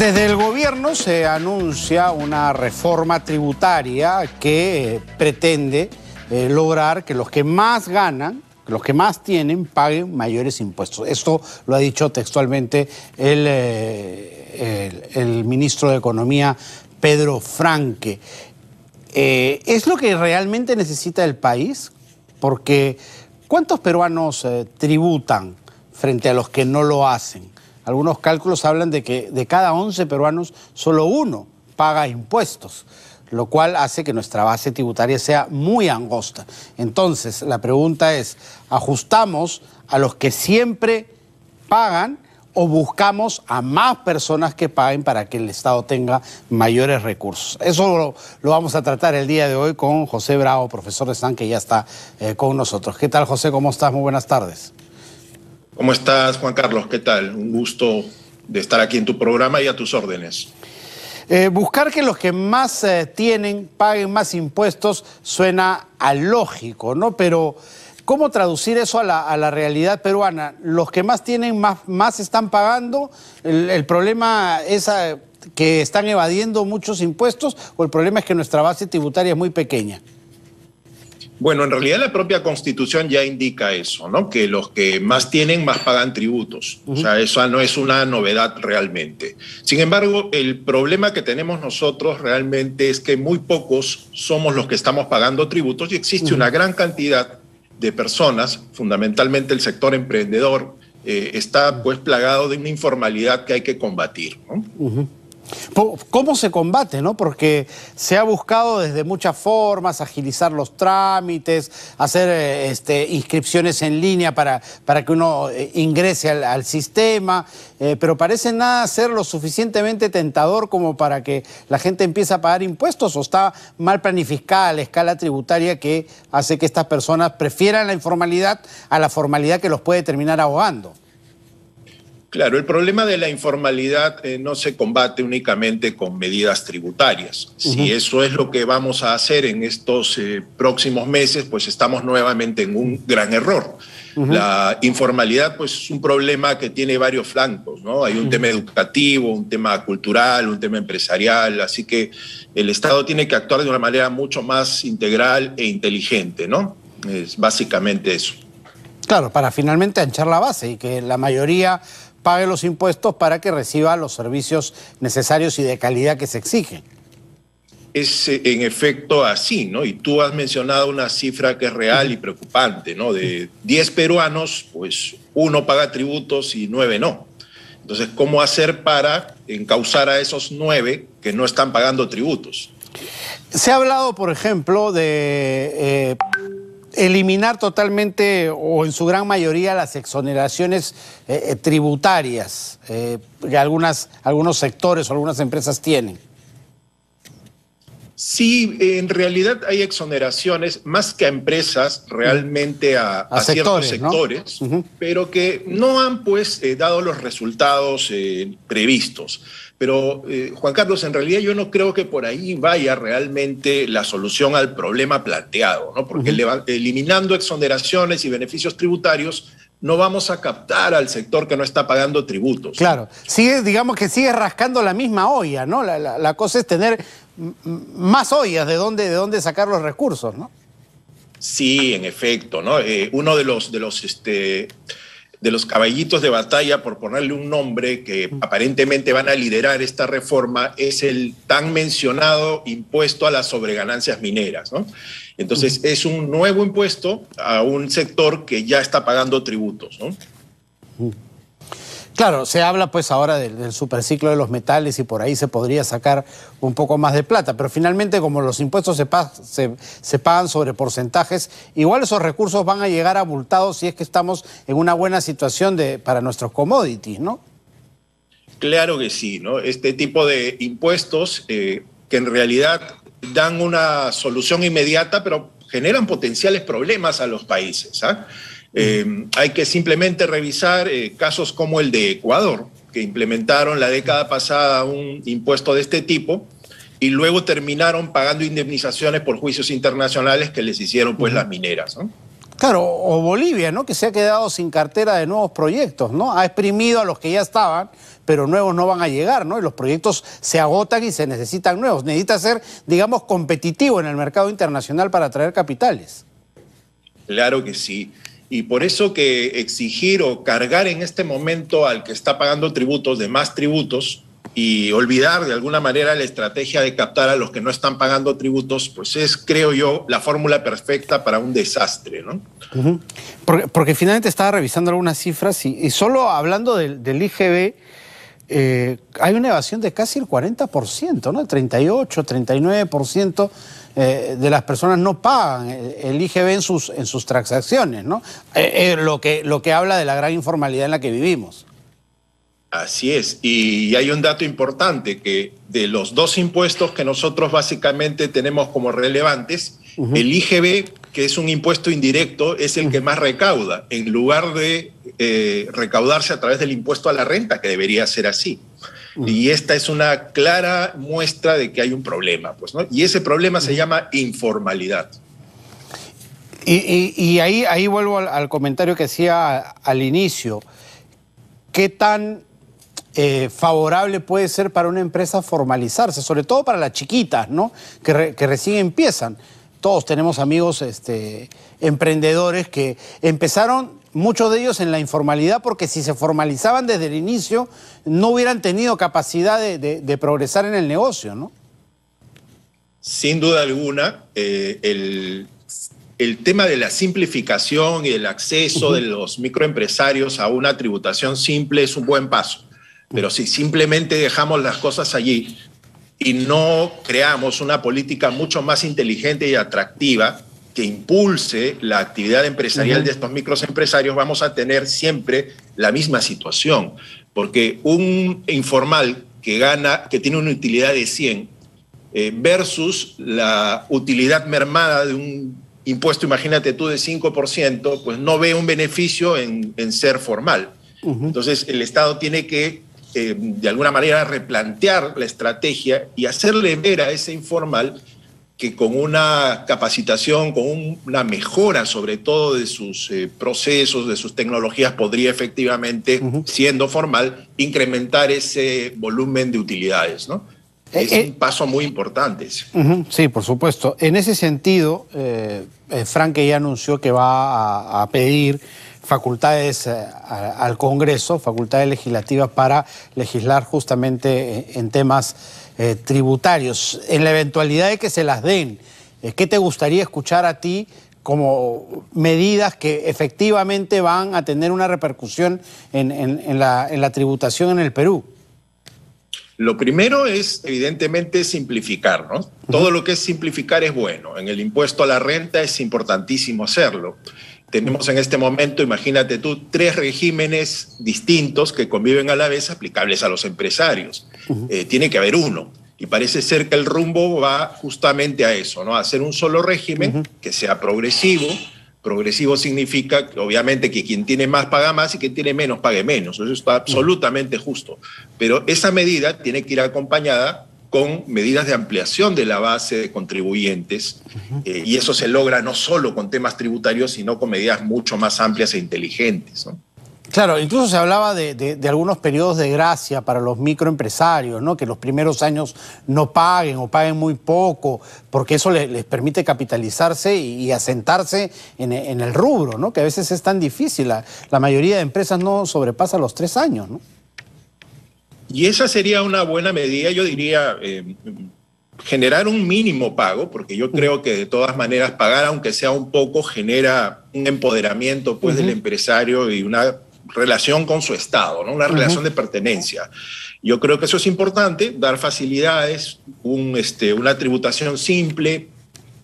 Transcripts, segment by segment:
Desde el gobierno se anuncia una reforma tributaria que eh, pretende eh, lograr que los que más ganan, los que más tienen, paguen mayores impuestos. Esto lo ha dicho textualmente el, eh, ministro de Economía, Pedro Franque. ¿Es lo que realmente necesita el país? Porque ¿cuántos peruanos tributan frente a los que no lo hacen? Algunos cálculos hablan de que de cada 11 peruanos, solo uno paga impuestos, lo cual hace que nuestra base tributaria sea muy angosta. Entonces, la pregunta es, ¿ajustamos a los que siempre pagan o buscamos a más personas que paguen para que el Estado tenga mayores recursos? Eso lo, vamos a tratar el día de hoy con José Bravo, profesor de San, que ya está eh, con nosotros. ¿Qué tal, José? ¿Cómo estás? Muy buenas tardes. ¿Cómo estás, Juan Carlos? ¿Qué tal? Un gusto de estar aquí en tu programa y a tus órdenes. Eh, buscar que los que más eh, tienen paguen más impuestos suena lógico, ¿no? Pero ¿cómo traducir eso a la, realidad peruana? Los que más tienen más, más están pagando, el, problema es eh, que están evadiendo muchos impuestos o el problema es que nuestra base tributaria es muy pequeña. Bueno, en realidad la propia constitución ya indica eso, ¿no? Que los que más tienen, más pagan tributos. O sea, eso no es una novedad realmente. Sin embargo, el problema que tenemos nosotros realmente es que muy pocos somos los que estamos pagando tributos y existe una gran cantidad de personas, fundamentalmente el sector emprendedor, eh, está pues plagado de una informalidad que hay que combatir. ¿Cómo se combate? No? Porque se ha buscado desde muchas formas agilizar los trámites, hacer eh, este, inscripciones en línea para, que uno eh, ingrese al, sistema, eh, pero parece nada ser lo suficientemente tentador como para que la gente empiece a pagar impuestos o está mal planificada la escala tributaria que hace que estas personas prefieran la informalidad a la formalidad que los puede terminar ahogando. Claro, el problema de la informalidad eh, no se combate únicamente con medidas tributarias. Si eso es lo que vamos a hacer en estos eh, próximos meses, pues estamos nuevamente en un gran error. La informalidad pues es un problema que tiene varios flancos, ¿no? Hay un tema educativo, un tema cultural, un tema empresarial, así que el Estado tiene que actuar de una manera mucho más integral e inteligente, ¿no? Es básicamente eso. Claro, para finalmente anchar la base y que la mayoría pague los impuestos para que reciba los servicios necesarios y de calidad que se exigen. Es eh, en efecto así, ¿no? Y tú has mencionado una cifra que es real y preocupante, ¿no? De 10 peruanos, pues uno paga tributos y nueve no. Entonces, ¿cómo hacer para encauzar a esos nueve que no están pagando tributos? Se ha hablado, por ejemplo, de eh, eliminar totalmente o en su gran mayoría las exoneraciones eh, eh, tributarias eh, que algunas, algunos sectores o algunas empresas tienen. Sí, eh, en realidad hay exoneraciones más que a empresas, realmente a, ciertos sectores, pero que no han pues eh, dado los resultados eh, previstos. Pero Juan Carlos, en realidad yo no creo que por ahí vaya realmente la solución al problema planteado, ¿no? Porque eliminando exoneraciones y beneficios tributarios, no vamos a captar al sector que no está pagando tributos. Claro, sigue, digamos que sigue rascando la misma olla, ¿no? la cosa es tener más ollas de dónde, de dónde sacar los recursos, ¿no? Sí, en efecto, ¿no? Eh, uno de los, de los, este, de los caballitos de batalla, por ponerle un nombre, que aparentemente van a liderar esta reforma, es el tan mencionado impuesto a las sobreganancias mineras. ¿no? Entonces, es un nuevo impuesto a un sector que ya está pagando tributos. ¿no? Claro, se habla pues ahora del, superciclo de los metales y por ahí se podría sacar un poco más de plata, pero finalmente como los impuestos se, pagan sobre porcentajes, igual esos recursos van a llegar abultados si es que estamos en una buena situación de, para nuestros commodities, ¿no? Claro que sí, ¿no? Este tipo de impuestos eh, que en realidad dan una solución inmediata, pero generan potenciales problemas a los países. ¿ah? Eh, hay que simplemente revisar eh, casos como el de Ecuador, que implementaron la década pasada un impuesto de este tipo y luego terminaron pagando indemnizaciones por juicios internacionales que les hicieron pues las mineras. Claro, o Bolivia, ¿no? Que se ha quedado sin cartera de nuevos proyectos, ¿no? Ha exprimido a los que ya estaban, pero nuevos no van a llegar, ¿no? Y los proyectos se agotan y se necesitan nuevos. Necesita ser, digamos, competitivo en el mercado internacional para atraer capitales. Claro que sí. Y por eso que exigir o cargar en este momento al que está pagando tributos de más tributos y olvidar de alguna manera la estrategia de captar a los que no están pagando tributos, pues es, creo yo, la fórmula perfecta para un desastre, ¿no? porque, finalmente estaba revisando algunas cifras y, solo hablando del, del IGB, eh, hay una evasión de casi el 40%, ¿no? El 38, 39% eh, de las personas no pagan eh, el IGB en sus, transacciones, ¿no? lo, que, lo que habla de la gran informalidad en la que vivimos. Así es, y hay un dato importante que de los dos impuestos que nosotros básicamente tenemos como relevantes, el IGB que es un impuesto indirecto, es el que más recauda, en lugar de eh, recaudarse a través del impuesto a la renta, que debería ser así. Y esta es una clara muestra de que hay un problema, pues, ¿no? Y ese problema se llama informalidad. Y, ahí, ahí vuelvo al, comentario que hacía al inicio. ¿Qué tan eh, favorable puede ser para una empresa formalizarse, sobre todo para las chiquitas, ¿no? Que, que recién empiezan todos tenemos amigos este, emprendedores que empezaron, muchos de ellos en la informalidad, porque si se formalizaban desde el inicio, no hubieran tenido capacidad de, progresar en el negocio, ¿no? Sin duda alguna, eh, el, tema de la simplificación y el acceso de los microempresarios a una tributación simple es un buen paso. Pero si simplemente dejamos las cosas allí, y no creamos una política mucho más inteligente y atractiva que impulse la actividad empresarial de estos microempresarios, vamos a tener siempre la misma situación, porque un informal que gana, que tiene una utilidad de 100 eh, versus la utilidad mermada de un impuesto, imagínate tú, de 5%, pues no ve un beneficio en, ser formal. Entonces el Estado tiene que eh, de alguna manera replantear la estrategia y hacerle ver a ese informal que con una capacitación, con una mejora sobre todo de sus eh, procesos, de sus tecnologías, podría efectivamente, siendo formal, incrementar ese volumen de utilidades. ¿no? Eh, es un paso muy importante. sí, por supuesto. En ese sentido, Frank ya anunció que va a pedir facultades eh, al Congreso, facultades legislativas para legislar justamente eh, en temas eh, tributarios. En la eventualidad de que se las den, ¿qué te gustaría escuchar a ti como medidas que efectivamente van a tener una repercusión en, la, en la tributación en el Perú? Lo primero es, evidentemente, simplificar, ¿no? Todo lo que es simplificar es bueno. En el impuesto a la renta es importantísimo hacerlo tenemos en este momento, imagínate tú, tres regímenes distintos que conviven a la vez aplicables a los empresarios. Eh, tiene que haber uno. Y parece ser que el rumbo va justamente a eso, ¿no? A hacer un solo régimen que sea progresivo. Progresivo significa, obviamente, que quien tiene más paga más y quien tiene menos pague menos. Eso está absolutamente justo. Pero esa medida tiene que ir acompañada con medidas de ampliación de la base de contribuyentes eh, y eso se logra no solo con temas tributarios, sino con medidas mucho más amplias e inteligentes. Claro, incluso se hablaba de, algunos periodos de gracia para los microempresarios, ¿no? que los primeros años no paguen o paguen muy poco, porque eso les, permite capitalizarse y, asentarse en, el rubro, ¿no? que a veces es tan difícil. La, mayoría de empresas no sobrepasa los tres años. ¿no? Y esa sería una buena medida, yo diría, eh, generar un mínimo pago, porque yo creo que de todas maneras pagar, aunque sea un poco, genera un empoderamiento pues, del empresario y una relación con su Estado, ¿no? una relación de pertenencia. Yo creo que eso es importante, dar facilidades, un, este, una tributación simple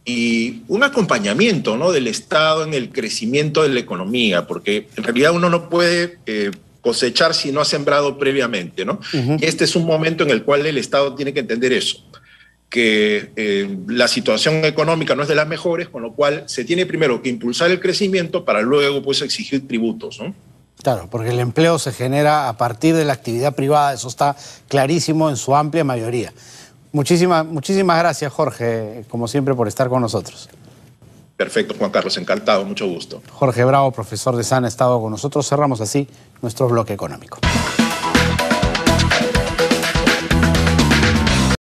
y un acompañamiento ¿no? del Estado en el crecimiento de la economía, porque en realidad uno no puede eh, cosechar si no ha sembrado previamente, ¿no? Este es un momento en el cual el Estado tiene que entender eso, que eh, la situación económica no es de las mejores, con lo cual se tiene primero que impulsar el crecimiento para luego pues exigir tributos, Claro, porque el empleo se genera a partir de la actividad privada, eso está clarísimo en su amplia mayoría. Muchísimas, muchísimas gracias, Jorge, como siempre, por estar con nosotros. Perfecto, Juan Carlos, encantado, mucho gusto. Jorge Bravo, profesor de SAN, ha estado con nosotros. Cerramos así nuestro bloque económico.